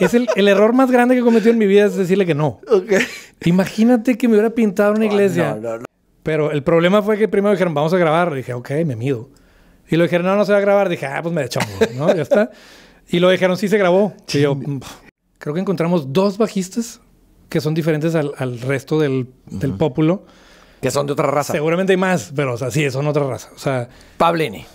Es el, el, error más grande que he cometido en mi vida es decirle que no. Imagínate que me hubiera pintado una iglesia. Pero el problema fue que primero dijeron, vamos a grabar. dije, ok, me mido. Y lo dijeron, no, no se va a grabar. Dije, ah, pues me de ¿no? Ya está. Y lo dijeron, sí se grabó. Y yo, creo que encontramos dos bajistas que son diferentes al, al resto del, del pópulo. Que son de otra raza. Seguramente hay más, pero o sí, son otra raza. O sea, Pablini.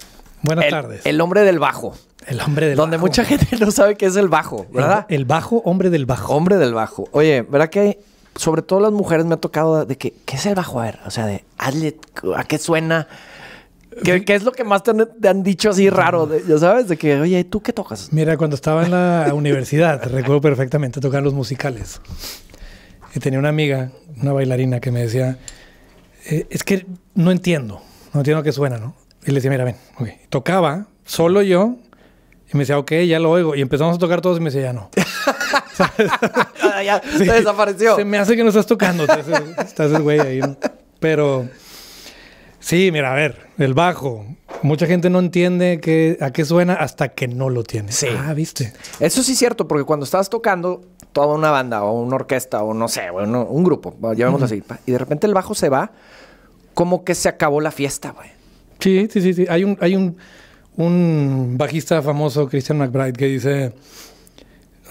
Buenas tardes. El hombre del bajo. El hombre del Donde mucha gente no sabe qué es el bajo, ¿verdad? El, bajo, hombre del bajo. Hombre del bajo. Oye, ¿verdad que sobre todo las mujeres me ha tocado de que, ¿qué es el bajo? A ver, o sea, de, ¿a qué suena? ¿Qué, es lo que más te han, dicho así raro? ya sabes, de que, oye, ¿tú qué tocas? Mira, cuando estaba en la universidad, recuerdo perfectamente tocar los musicales. Y tenía una amiga, una bailarina, que me decía, eh, es que no entiendo, no entiendo qué suena, ¿no? Y le decía, mira, ven, tocaba solo yo y me decía, ok, ya lo oigo. Y empezamos a tocar todos y me decía, ya no. Ah, ya desapareció. Se me hace que no estás tocando. Estás el güey ahí, Pero sí, mira, a ver, el bajo. Mucha gente no entiende a qué suena hasta que no lo tiene. Sí. Ah, viste. Eso sí es cierto, porque cuando estás tocando toda una banda o una orquesta o no sé, bueno, un grupo, Llevamos así, y de repente el bajo se va, como que se acabó la fiesta, güey. Sí, sí, sí, sí. Hay un, hay un un bajista famoso, Christian McBride, que dice,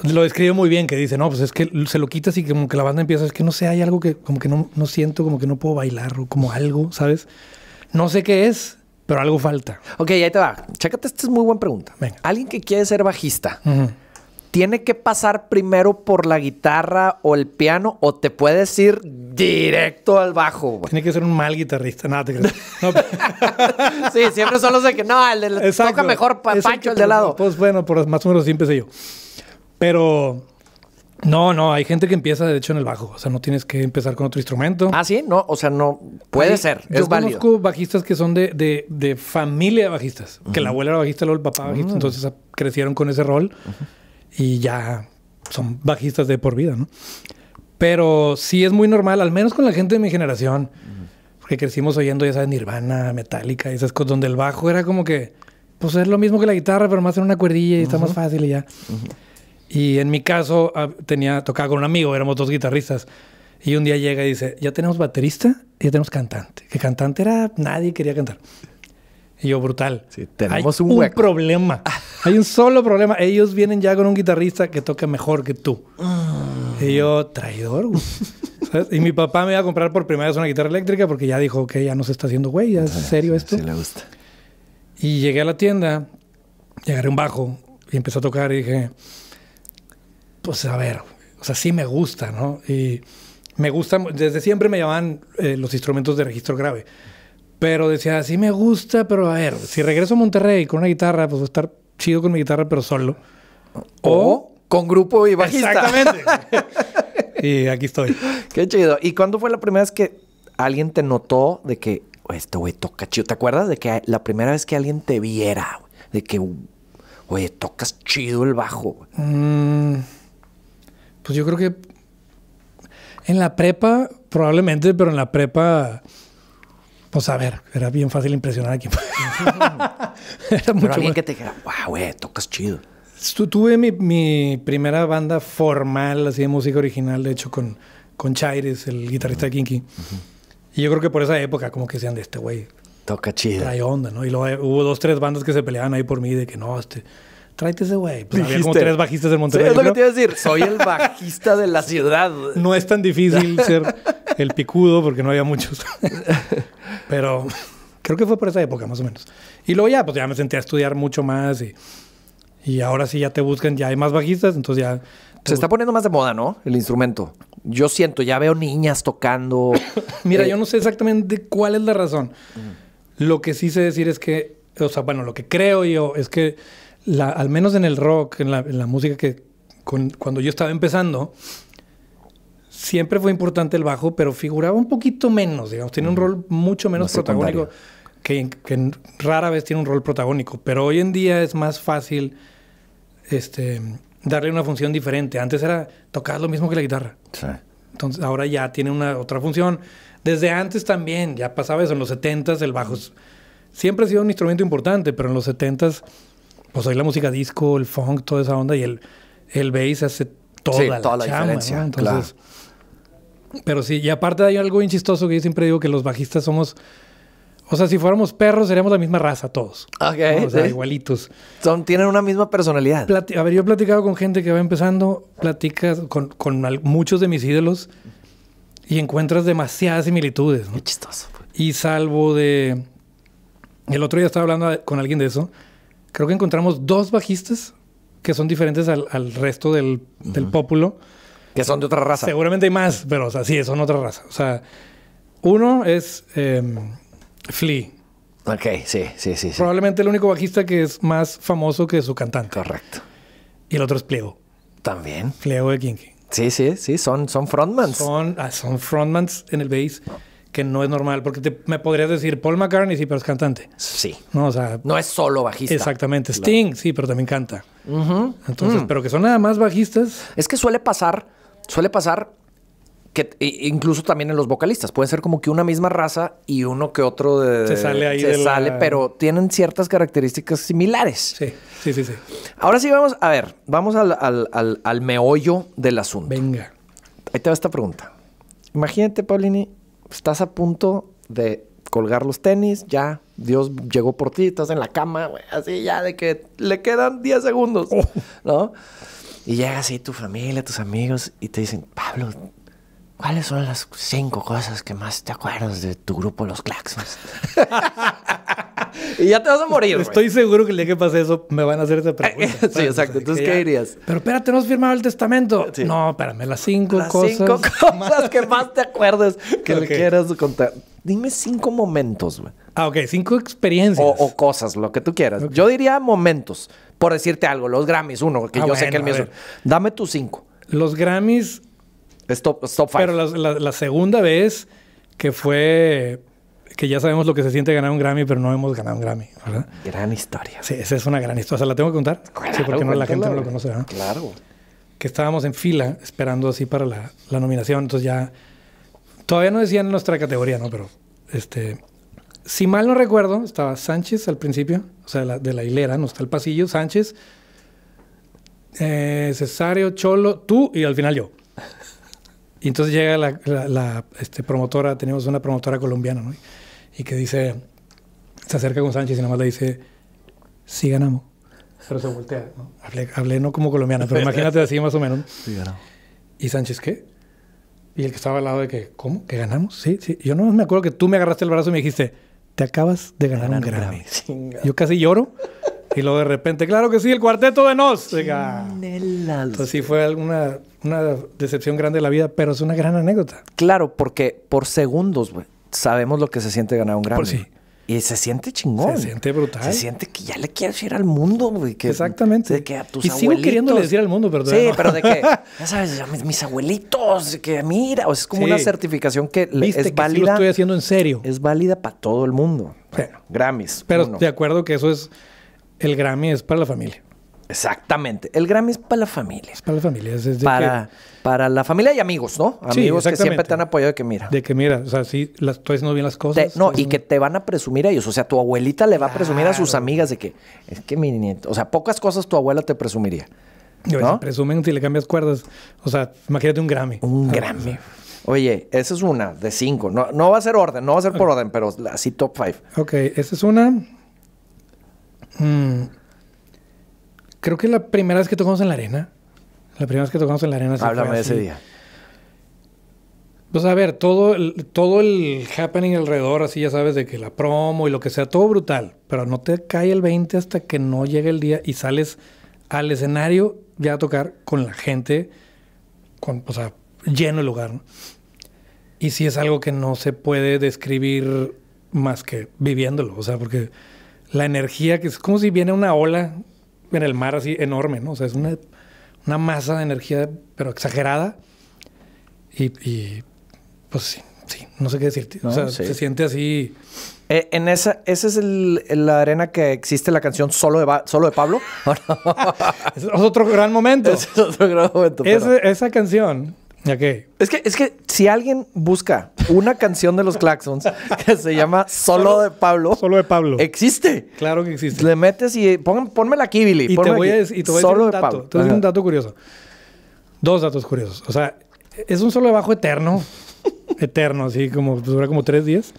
lo describe muy bien, que dice, no, pues es que se lo quitas y como que la banda empieza, es que no sé, hay algo que como que no, no siento, como que no puedo bailar o como algo, ¿sabes? No sé qué es, pero algo falta. Ok, ahí te va. Chécate, esta es muy buena pregunta. Venga. Alguien que quiere ser bajista. ¿Tiene que pasar primero por la guitarra o el piano o te puedes ir directo al bajo? Tiene que ser un mal guitarrista, nada te crees. sí, siempre son los que no, el de toca mejor pa Pancho, el, de lado. Pues bueno, por más o menos siempre sé yo. Pero no, no, hay gente que empieza de hecho en el bajo, o sea, no tienes que empezar con otro instrumento. Ah, sí, no, o sea, no, puede ser, es yo válido. conozco bajistas que son de, familia de bajistas, que la abuela era bajista, luego el papá era bajista, mm. entonces ah, crecieron con ese rol y ya son bajistas de por vida, ¿no? Pero sí es muy normal, al menos con la gente de mi generación, porque crecimos oyendo, ya sabes, Nirvana, Metallica, esas cosas, donde el bajo era como que, pues es lo mismo que la guitarra, pero más en una cuerdilla y está más fácil y ya. Y en mi caso, ah, tenía, tocaba con un amigo, éramos dos guitarristas. Y un día llega y dice, ya tenemos baterista y ya tenemos cantante. Que cantante era nadie quería cantar. Y yo, brutal. tenemos un, problema. Hay un solo problema. Ellos vienen ya con un guitarrista que toca mejor que tú. Mm. Y yo, traidor. Y mi papá me iba a comprar por primera vez una guitarra eléctrica porque ya dijo que ya no se está haciendo güey, es ah, serio esto. Sí, le gusta. Y llegué a la tienda, llegaré un bajo y empecé a tocar y dije, pues a ver, o sea, sí me gusta, ¿no? Y me gusta, desde siempre me llamaban eh, los instrumentos de registro grave. Pero decía, sí me gusta, pero a ver, si regreso a Monterrey con una guitarra, pues voy a estar chido con mi guitarra, pero solo. O, con grupo y bajista. Exactamente. y aquí estoy. Qué chido. ¿Y cuándo fue la primera vez que alguien te notó de que este güey toca chido? ¿Te acuerdas de que la primera vez que alguien te viera? De que, oye, tocas chido el bajo. Mm, pues yo creo que en la prepa, probablemente, pero en la prepa pues a ver, era bien fácil impresionar a quien era Pero mucho alguien que te dijera, wow, güey, tocas chido. Tuve mi, primera banda formal, así de música original, de hecho, con, con Chaires, el guitarrista de Kinky. Y yo creo que por esa época, como que sean de este güey. Toca chido. Trae onda, ¿no? Y luego eh, hubo dos, tres bandas que se peleaban ahí por mí, de que no, este tráete ese güey. Pues como tres bajistas en Monterrey. es lo que te iba a decir. Soy el bajista de la ciudad. No es tan difícil ser el picudo porque no había muchos. Pero creo que fue por esa época, más o menos. Y luego ya, pues ya me senté a estudiar mucho más y, y ahora sí ya te buscan, ya hay más bajistas, entonces ya... Se está poniendo más de moda, ¿no? El instrumento. Yo siento, ya veo niñas tocando. Mira, eh, yo no sé exactamente cuál es la razón. Lo que sí sé decir es que, o sea, bueno, lo que creo yo es que al menos en el rock, en la, música que cuando yo estaba empezando, siempre fue importante el bajo, pero figuraba un poquito menos, digamos, tiene un rol mucho menos protagónico, que, rara vez tiene un rol protagónico, pero hoy en día es más fácil este, darle una función diferente. Antes era tocar lo mismo que la guitarra. Entonces ahora ya tiene una otra función. Desde antes también, ya pasaba eso, en los 70s el bajo siempre ha sido un instrumento importante, pero en los 70s pues hay la música disco, el funk, toda esa onda y el, el bass hace toda, sí, la, toda la chama, diferencia. Entonces, claro. Pero sí, y aparte hay algo bien chistoso que yo siempre digo que los bajistas somos... O sea, si fuéramos perros, seríamos la misma raza todos. Ok. O sea, igualitos. Son, tienen una misma personalidad. a ver, yo he platicado con gente que va empezando, platicas con, con muchos de mis ídolos y encuentras demasiadas similitudes. Muy Qué chistoso. Pues. Y salvo de... El otro día estaba hablando con alguien de eso creo que encontramos dos bajistas que son diferentes al, al resto del, del pópulo. Que son de otra raza. Seguramente hay más, pero o sí, son otra raza. O sea, uno es em, Flea. Ok, sí, sí, sí, Probablemente el único bajista que es más famoso que su cantante. Correcto. Y el otro es Pliego. También. Pliego de Kinky. Sí, sí, sí, son, son frontmans. Son, ah, son frontmans en el bass que no es normal, porque me podrías decir Paul McCartney, sí, pero es cantante. Sí. No, no es solo bajista. Exactamente. Sting, sí, pero también canta. Entonces, mm. pero que son nada más bajistas. Es que suele pasar, suele pasar que e, incluso también en los vocalistas puede ser como que una misma raza y uno que otro de, se sale ahí se sale pero tienen ciertas características similares sí sí sí sí ahora sí vamos a ver vamos al, al meollo del asunto venga ahí te va esta pregunta imagínate Paulini estás a punto de colgar los tenis, ya Dios llegó por ti, estás en la cama, así ya de que le quedan 10 segundos, oh. ¿no? Y llega así tu familia, tus amigos y te dicen, Pablo, ¿cuáles son las cinco cosas que más te acuerdas de tu grupo Los Claxons? y ya te vas a morir. Estoy seguro que el día que pase eso me van a hacer esa pregunta. sí, exacto. Pues, Entonces, ¿qué dirías? Pero espérate, no has firmado el testamento. No, espérame, las cinco las cosas. Cinco cosas que más te acuerdes que le quieras contar. Dime cinco momentos, güey. Ah, ok, cinco experiencias. O, cosas, lo que tú quieras. Yo diría momentos, por decirte algo, los Grammys, uno, que ah, yo sé que el mío Dame tus cinco. Los Grammys. Stop, stop five. Pero la segunda vez que fue que ya sabemos lo que se siente ganar un Grammy, pero no hemos ganado un Grammy, ¿verdad? Gran historia. Sí, esa es una gran historia. O sea, la tengo que contar. sí, porque la gente no lo conoce, ¿no? Claro. Que estábamos en fila esperando así para la, nominación. Entonces ya. Todavía no decían nuestra categoría, ¿no? Pero este. Si mal no recuerdo, estaba Sánchez al principio, o sea, de la hilera, no está el pasillo, Sánchez, eh, Cesario, Cholo, tú y al final yo. Y entonces llega la, este, promotora, tenemos una promotora colombiana, ¿no? y que dice, se acerca con Sánchez y nada más le dice, sí ganamos. Pero se voltea. ¿no? Hablé, no como colombiana, pero imagínate así más o menos. Sí ganamos. ¿Y Sánchez qué? Y el que estaba al lado de que, ¿cómo? ¿Que ganamos? Sí, sí. Yo no me acuerdo que tú me agarraste el brazo y me dijiste, te acabas de ganar, un Grammy. Yo casi lloro. Y luego de repente, claro que sí, el cuarteto de Nos. Así sí fue alguna una decepción grande de la vida, pero es una gran anécdota. Claro, porque por segundos, güey sabemos lo que se siente ganar un Grammy. Y se siente chingón. Se siente brutal. Se siente que ya le quieres ir al mundo, Exactamente. De que a tus y sigo queriéndole decir al mundo, perdón, Sí, pero de que, ya sabes, mis, abuelitos, que mira, o es como una certificación que es válida. lo estoy haciendo en serio. Es válida para todo el mundo. Bueno, Grammys. Pero de acuerdo que eso es. El Grammy es para la familia. Exactamente. El Grammy es para la familia. Es para la familia. Es desde para, para la familia y amigos, ¿no? Amigos que siempre te han apoyado de que mira. De que mira, o sea, sí, si las, tú no bien las cosas. no, y que te van a presumir a ellos. O sea, tu abuelita le va a presumir a sus amigas de que es que mi nieto. O sea, pocas cosas tu abuela te presumiría. Presumen si le cambias cuerdas. O sea, imagínate un Grammy. Un ah, Grammy. Oye, esa es una de cinco. No, va a ser orden, no va a ser por orden, pero así top five. Ok, esa es una. Mm creo que la primera vez que tocamos en la arena, la primera vez que tocamos en la arena. Háblame de ese día. Pues a ver, todo el, todo el happening alrededor, así ya sabes, de que la promo y lo que sea, todo brutal. Pero no te cae el 20 hasta que no llega el día y sales al escenario ya a tocar con la gente, con, o sea, lleno el lugar. Y sí es algo que no se puede describir más que viviéndolo, o sea, porque la energía, que es como si viene una ola en el mar así enorme, ¿no? O sea, es una, una masa de energía, pero exagerada. Y, pues sí, sí, no sé qué decirte. o sea, se siente así. E, en esa, esa es el, la arena que existe la canción Solo de, Solo de Pablo. es otro gran momento. Es otro gran momento. esa canción qué? Es que, es que si alguien busca una canción de los Claxons que se llama Solo, de Pablo. Solo de Pablo. Existe. Claro que existe. Le metes y pon, pónmela aquí, Billy. Y te, voy A, decir un dato. te voy a un dato curioso. Dos datos curiosos. O sea, es un solo de bajo eterno. eterno, así como, pues, dura como tres días.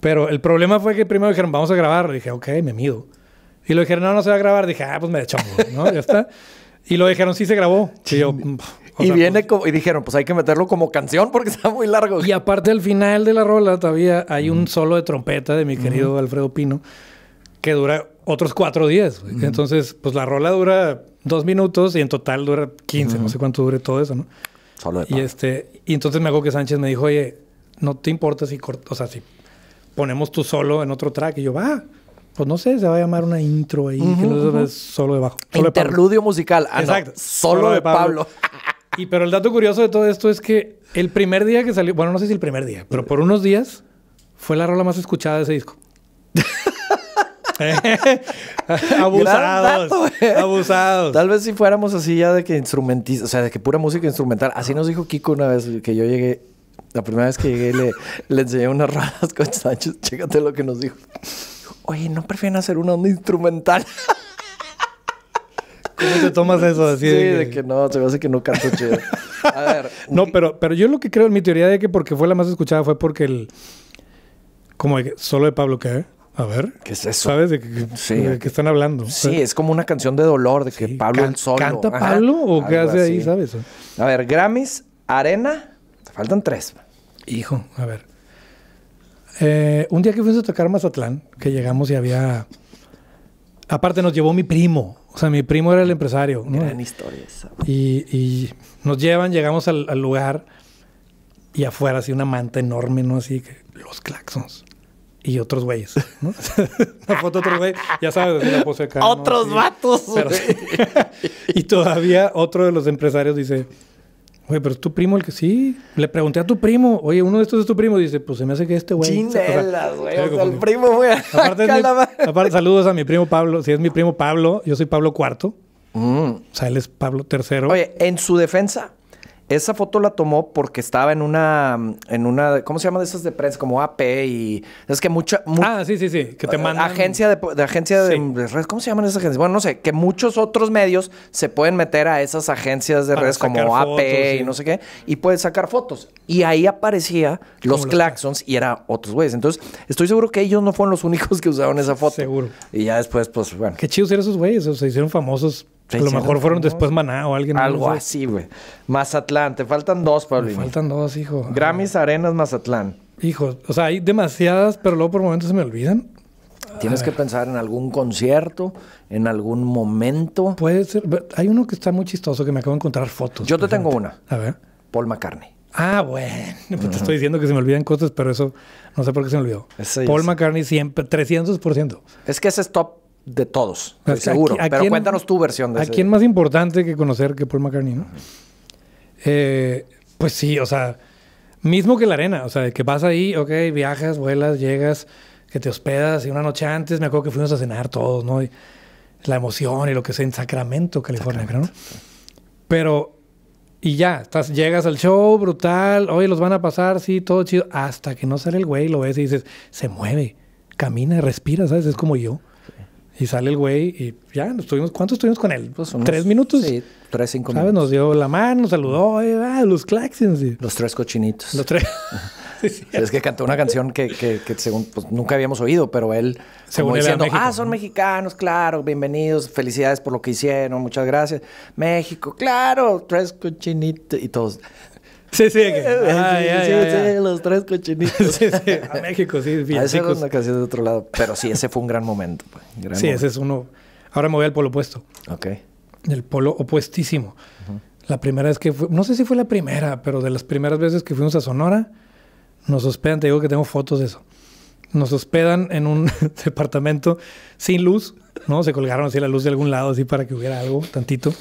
Pero el problema fue que primero dijeron, vamos a grabar. dije, ok, me mido. Y lo dijeron, no, no se va a grabar. Dije, ah, pues me de chongo, ¿no? Ya está. Y lo dijeron, sí se grabó. Y yo, y viene pues, y dijeron, pues hay que meterlo como canción porque está muy largo. Y aparte al final de la rola todavía hay un solo de trompeta de mi querido Alfredo Pino que dura otros cuatro días. Entonces, pues la rola dura dos minutos y en total dura 15, no sé cuánto dure todo eso, ¿no? Solo de y este Y entonces me hago que Sánchez me dijo, oye, no te importa si, o sea, si ponemos tu solo en otro track. Y yo, va, pues no sé, se va a llamar una intro ahí, que solo de bajo. Interludio musical. Exacto. solo, de Pablo. Y pero el dato curioso de todo esto es que el primer día que salió, bueno, no sé si el primer día, pero por unos días fue la rola más escuchada de ese disco. abusados, abusados. Tal vez si fuéramos así ya de que instrumentista, o sea, de que pura música instrumental. Así nos dijo Kiko una vez que yo llegué, la primera vez que llegué le, le enseñé unas rolas con Sánchez. Chécate lo que nos dijo. Oye, ¿no prefieren hacer una onda instrumental? ¿Cómo te tomas eso? Así sí, de que... no, se me hace que no canto chido. A ver. No, pero, pero yo lo que creo en mi teoría de que porque fue la más escuchada fue porque el. Como de, solo de Pablo que. A ver. ¿Qué es eso? ¿Sabes de, que, qué están hablando? Sí, es como una canción de dolor, de que Pablo en solo. ¿Canta Pablo o qué hace ahí, sabes? A ver, Grammys, Arena, te faltan tres. Hijo, a ver. Eh, un día que fuimos a tocar Mazatlán, que llegamos y había. Aparte, nos llevó mi primo. O sea, mi primo era el empresario. ¿no? Gran historia esa. Y, nos llevan, llegamos al, lugar y afuera así una manta enorme, ¿no? Así que los claxons. Y otros güeyes, ¿no? una foto de otros güeyes. Ya sabes, la pose acá. ¡Otros vatos! y todavía otro de los empresarios dice... Güey, pero es tu primo el que sí. Le pregunté a tu primo, oye, uno de estos es tu primo. Dice, pues se me hace que este güey. Chinelas, güey. el primo, güey. Aparte, saludos a mi primo Pablo. Si es mi primo Pablo, yo soy Pablo IV. Mm. O sea, él es Pablo III. Oye, en su defensa, esa foto la tomó porque estaba en una, en una, ¿cómo se llama de esas de prensa? Como AP y es que mucha... ah, sí, sí, sí, que te mandan... Agencia de, de agencia de, redes, ¿cómo se llaman esas agencias? Bueno, no sé, que muchos otros medios se pueden meter a esas agencias de redes como AP y no sé qué y puedes sacar fotos. Y ahí aparecía los claxons y era otros güeyes. Entonces, estoy seguro que ellos no fueron los únicos que usaron esa foto. Seguro. Y ya después, pues, bueno. Qué chidos eran esos güeyes, o se hicieron famosos a lo mejor fueron después Maná o alguien. Algo así, güey. Mazatlán, te faltan dos, Pablo. Me faltan dos, hijo. Grammys, Arenas, Mazatlán. Hijo, o sea, hay demasiadas, pero luego por momentos se me olvidan. Tienes que pensar en algún concierto, en algún momento. Puede ser. Hay uno que está muy chistoso que me acabo de encontrar fotos. Yo te tengo una. A ver. Paul McCartney. Ah, bueno. Pues te estoy diciendo que se me olvidan cosas, pero eso no sé por qué se me olvidó. Paul McCartney siempre, 300%. Es que ese es top de todos, pues, seguro. Pero cuéntanos tu versión de ¿A quién más importante que conocer que Paul McCartney, no? Eh, pues sí, o sea, mismo que la arena, o sea, que vas ahí, ok, viajas, vuelas, llegas, que te hospedas y una noche antes me acuerdo que fuimos a cenar todos, ¿no? Y la emoción y lo que sea en Sacramento, California, ¿no? Pero, y ya, estás, llegas al show, brutal, oye, los van a pasar, sí, todo chido, hasta que no sale el güey, lo ves y dices, se mueve, camina, respira, ¿sabes? Es como yo. Y sale el güey y ya, nos ¿cuánto estuvimos con él? Pues tres minutos. Sí, tres, cinco ¿sabes? minutos. Nos dio la mano, nos saludó, eh, ah, los claxons. Los tres cochinitos. Los tres. es que cantó una canción que, que, según pues, nunca habíamos oído, pero él según como diciendo, ah, son mexicanos, claro, bienvenidos, felicidades por lo que hicieron, muchas gracias. México, claro, tres cochinitos y todos. Sí, sí. los tres cochinitos. sí, a México, sí. Bien, esa era una canción de otro lado. Pero sí, ese fue un gran momento. Pues, sí, ese es uno. Ahora me voy al polo opuesto. Ok. El polo opuestísimo. La primera vez que fue, no sé si fue la primera, pero de las primeras veces que fuimos a Sonora, nos hospedan, te digo que tengo fotos de eso. Nos hospedan en un departamento sin luz, ¿no? Se colgaron así la luz de algún lado, así para que hubiera algo, tantito.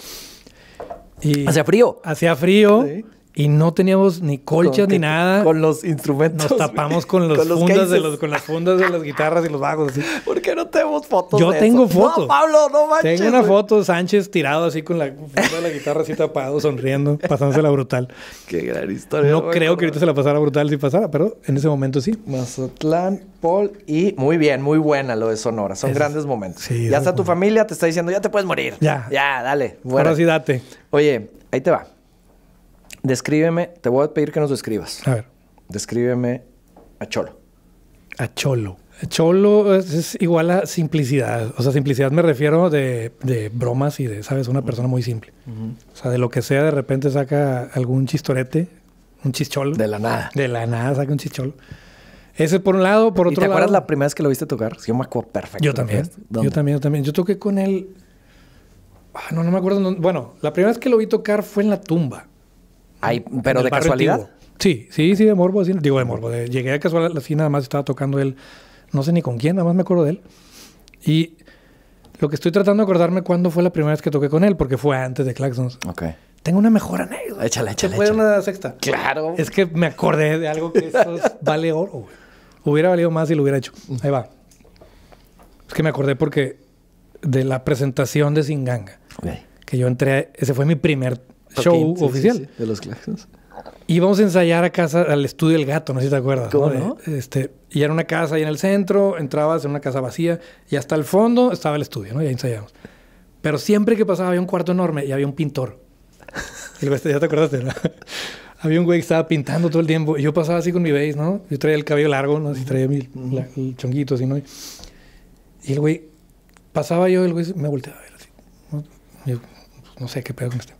Y hacía frío. Hacia frío. Sí. Y no teníamos ni colchas ni nada. Con los instrumentos. Nos tapamos con, los fundas de los, las fundas de las guitarras y los bajos. Así. ¿Por qué no tenemos fotos? Yo tengo fotos. No, Pablo, no manches. Tengo una foto Sánchez tirado así con la funda de la guitarra así tapado, sonriendo, pasándosela brutal. Qué gran historia. No creo que ahorita se la pasara brutal si pasara, pero en ese momento sí. Mazatlán, Paul y muy bien, muy buena lo de Sonora. Son grandes momentos. ya está tu familia, te está diciendo, ya te puedes morir. Ya. Ya, dale. Bueno. Ahora date. Oye, ahí te va. Descríbeme, te voy a pedir que nos describas. A ver. Descríbeme a Cholo. A Cholo. Cholo es, igual a simplicidad. O sea, simplicidad me refiero de, bromas y de, ¿sabes? Una persona muy simple. O sea, de lo que sea, de repente saca algún chistorete, un chicholo. De la nada. De la nada saca un chicholo. Ese por un lado, por otro te lado. acuerdas la primera vez que lo viste tocar? Sí, yo me acuerdo perfecto. Yo también. Yo también, yo también. Yo toqué con él. Ah, no, no me acuerdo. bueno, la primera vez que lo vi tocar fue en la tumba pero de casualidad. Sí, sí, sí, de morbo. digo, de morbo. llegué a casualidad, así nada más estaba tocando él, no sé ni con quién, nada más me acuerdo de él. Y lo que estoy tratando de acordarme cuando fue la primera vez que toqué con él, porque fue antes de Claxons. Tengo una mejor anécdota. Échale, échale. Fue échale. una sexta. Claro. Es que me acordé de algo que eso vale oro, Hubiera valido más si lo hubiera hecho. Ahí va. Es que me acordé porque de la presentación de Singanga. Que yo entré, ese fue mi primer show oficial. de los claxons. Y vamos a ensayar a casa, al estudio del gato, no sé si te acuerdas. ¿no? este, y era una casa ahí en el centro, entrabas en una casa vacía y hasta el fondo estaba el estudio, ¿no? Y ahí ensayábamos. Pero siempre que pasaba había un cuarto enorme y había un pintor. ya te acordaste, ¿no? había un güey que estaba pintando todo el tiempo y yo pasaba así con mi base, ¿no? Yo traía el cabello largo, ¿no? si traía mi, el chonguito, así, ¿no? Y el güey, pasaba yo, el güey me volteaba a ver así. ¿no? Pues, no sé qué pedo con este.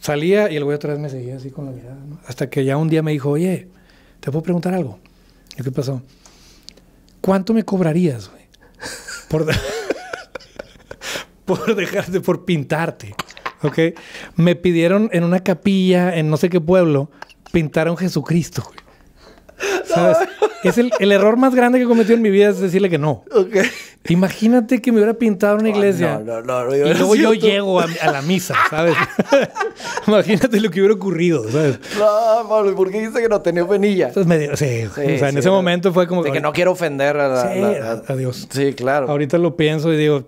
Salía y el güey otra vez me seguía así con la mirada. ¿no? Hasta que ya un día me dijo, oye, ¿te puedo preguntar algo? ¿Y qué pasó? ¿Cuánto me cobrarías, güey? Por, dejarte, por pintarte. ¿Ok? Me pidieron en una capilla, en no sé qué pueblo, pintar a un Jesucristo, güey. ¿Sabes? Es el, el, error más grande que he cometido en mi vida es decirle que no. Ok. Imagínate que me hubiera pintado una ah, iglesia. No, no, no, y luego yo llego a, la misa, ¿sabes? Imagínate lo que hubiera ocurrido, ¿sabes? No, Pablo, ¿por qué dice que no tenía penilla? Entonces me dio, sí, o sea, en ese momento fue como... De que no quiero ofender a, Dios. Sí, claro. Ahorita lo pienso y digo,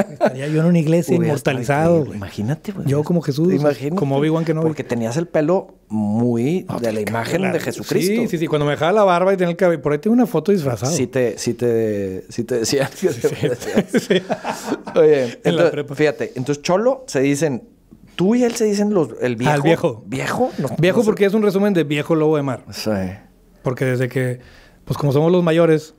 Estaría yo en una iglesia inmortalizado, Imagínate, güey. Yo como Jesús. Como obi que no. Porque tenías el pelo muy de la imagen de Jesucristo. Sí, sí, sí. Cuando me dejaba la barba y tenía el cabello. Por ahí tengo una foto disfrazada. Sí, te, sí, te, sí te Sí, Oye, fíjate. Entonces, Cholo se dicen tú y él se dicen los, el viejo. Al viejo. ¿Viejo? viejo porque es un resumen de viejo lobo de mar. Sí. Porque desde que, pues como somos los mayores,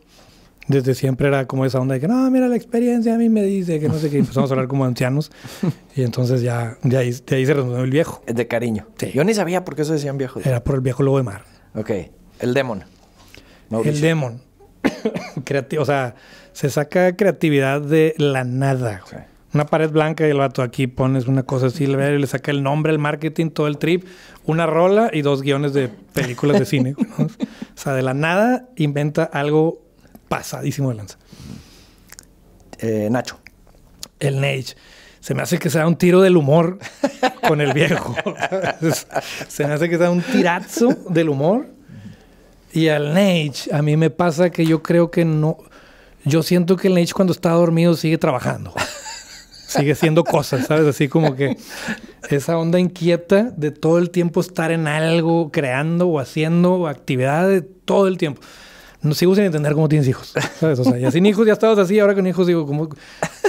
desde siempre era como esa onda de que, no, mira la experiencia, a mí me dice que no sé qué, empezamos a hablar como ancianos. Y entonces ya de ahí, de ahí se resumió el viejo. Es de cariño. Yo ni sabía por qué se decían viejos. Era por el viejo lobo de mar. Ok, el demon. El demon. o sea, se saca creatividad de la nada. Una pared blanca y el vato aquí pones una cosa así, le, le saca el nombre, el marketing, todo el trip, una rola y dos guiones de películas de cine. O sea, de la nada inventa algo pasadísimo de lanza. Eh, Nacho. El Neige... Se me hace que sea un tiro del humor con el viejo. se me hace que sea un tirazo del humor. Y al Neige... a mí me pasa que yo creo que no. Yo siento que el Neige cuando está dormido sigue trabajando. sigue siendo cosas, ¿sabes? Así como que esa onda inquieta de todo el tiempo estar en algo, creando o haciendo actividades, todo el tiempo no sigo sin entender cómo tienes hijos. ¿sabes? O sea, ya sin hijos ya estabas así, ahora con hijos digo, ¿cómo?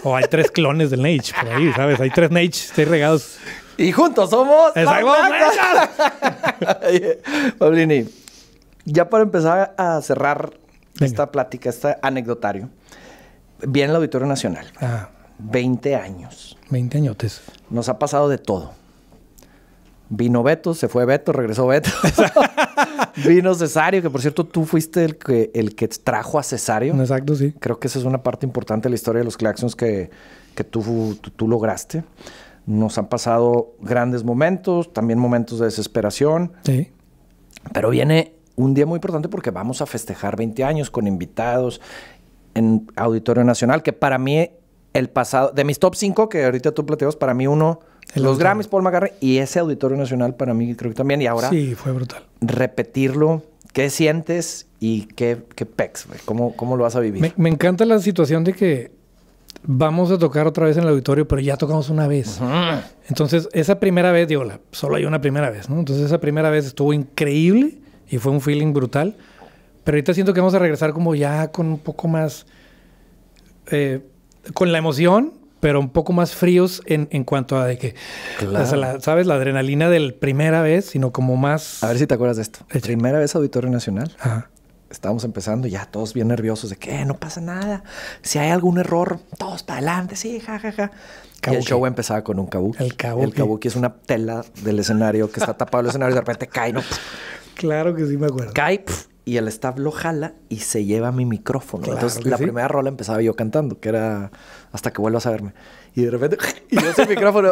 O hay tres clones del Nage por ahí, ¿sabes? Hay tres Nage, seis regados. Y juntos somos. Pablini, ya para empezar a cerrar esta plática, este anecdotario, viene el Auditorio Nacional. Ah. 20 años. 20 añotes. Nos ha pasado de todo. Vino Beto, se fue Beto, regresó Beto. Vino Cesario, que por cierto tú fuiste el que, el que trajo a Cesario. Exacto, sí. Creo que esa es una parte importante de la historia de los Claxons que, que tú, tú, lograste. Nos han pasado grandes momentos, también momentos de desesperación. Sí. Pero viene un día muy importante porque vamos a festejar 20 años con invitados en Auditorio Nacional, que para mí el pasado, de mis top 5 que ahorita tú plateas, para mí uno los Grammys, Paul McCartney, y ese Auditorio Nacional para mí creo que también. Y ahora... Sí, fue brutal. Repetirlo, ¿qué sientes y qué, qué pecs? ¿Cómo, ¿Cómo lo vas a vivir? Me, encanta la situación de que vamos a tocar otra vez en el auditorio, pero ya tocamos una vez. Entonces, esa primera vez, digo, la, solo hay una primera vez, ¿no? Entonces, esa primera vez estuvo increíble y fue un feeling brutal. Pero ahorita siento que vamos a regresar como ya con un poco más... Eh, con la emoción, pero un poco más fríos en, en cuanto a de que, ¿sabes? La adrenalina del primera vez, sino como más... A ver si te acuerdas de esto. El Primera vez Auditorio Nacional. Ajá. Estábamos empezando ya todos bien nerviosos de que eh, no pasa nada. Si hay algún error, todos para adelante, sí, jajaja. Ja, ja. Y el show empezaba con un kabuki. El kabuki. El kabuki es una tela del escenario que está tapado el escenario y de repente cae, ¿no? Claro que sí me acuerdo. Cae, y el staff lo jala y se lleva mi micrófono. Entonces, la primera rola empezaba yo cantando, que era hasta que vuelvas a verme. Y de repente, y yo ese micrófono.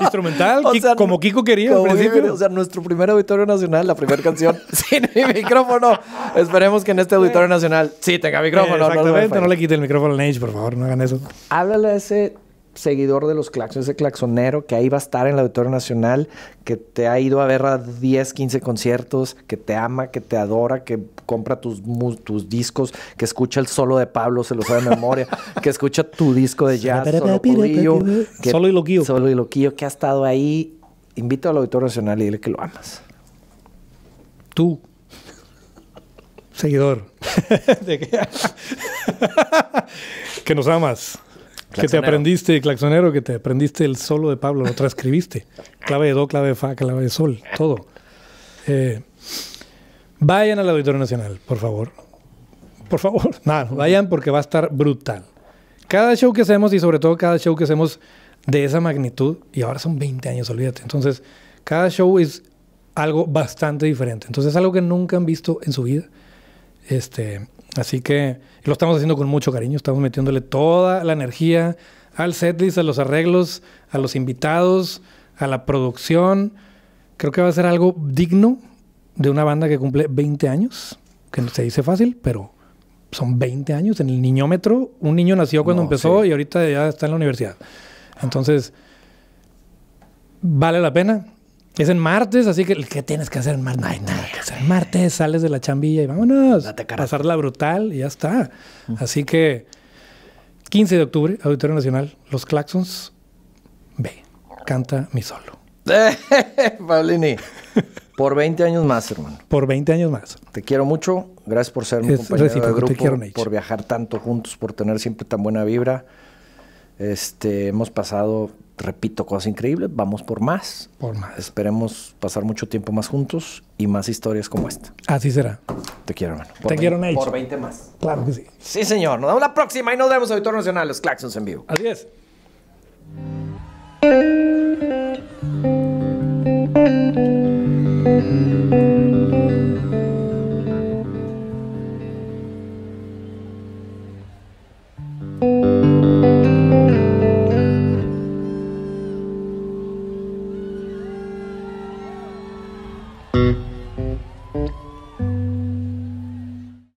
Instrumental, como Kiko quería. o sea, nuestro primer auditorio nacional, la primera canción sin mi micrófono. Esperemos que en este auditorio nacional sí tenga micrófono. exactamente, no, le quite el micrófono a Nage, por favor, no hagan eso. Háblale a ese seguidor de los claxones, ese claxonero que ahí va a estar en la Auditorio Nacional, que te ha ido a ver a 10, 15 conciertos, que te ama, que te adora, que compra tus, tus discos, que escucha el solo de Pablo, se lo sabe de memoria, que escucha tu disco de jazz, solo, que, solo y loquillo. Solo y loquillo, que ha estado ahí. Invito al Auditorio Nacional y dile que lo amas. Tú. Seguidor. que nos amas. Que te aprendiste, claxonero, que te aprendiste el solo de Pablo, lo transcribiste. clave de do, clave de fa, clave de sol, todo. Eh, vayan al Auditorio Nacional, por favor. Por favor, nada, vayan porque va a estar brutal. Cada show que hacemos y sobre todo cada show que hacemos de esa magnitud, y ahora son 20 años, olvídate. Entonces, cada show es algo bastante diferente. Entonces, es algo que nunca han visto en su vida. Este, Así que lo estamos haciendo con mucho cariño, estamos metiéndole toda la energía al setlist, a los arreglos, a los invitados, a la producción. Creo que va a ser algo digno de una banda que cumple 20 años, que no se dice fácil, pero son 20 años en el niñómetro. Un niño nació cuando empezó y ahorita ya está en la universidad. Entonces, vale la pena. Es en martes, así que ¿qué tienes que hacer en martes? No hay nada que hacer. Martes sales de la chambilla y vámonos. a cara. Pasarla brutal y ya está. Así que 15 de octubre, Auditorio Nacional, Los Claxons, ve, canta mi solo. Paulini, por 20 años más, hermano. Por 20 años más. Te quiero mucho. Gracias por ser mi compañero de grupo, por viajar tanto juntos, por tener siempre tan buena vibra. Este, hemos pasado, repito, cosas increíbles. Vamos por más. Por más. Esperemos pasar mucho tiempo más juntos y más historias como esta. Así será. Te quiero, hermano. Te 20, quiero, Nate. Por 20 más. Claro que sí. Sí, señor. Nos vemos la próxima y nos vemos Auditor Nacional, los Claxons en vivo. Así es.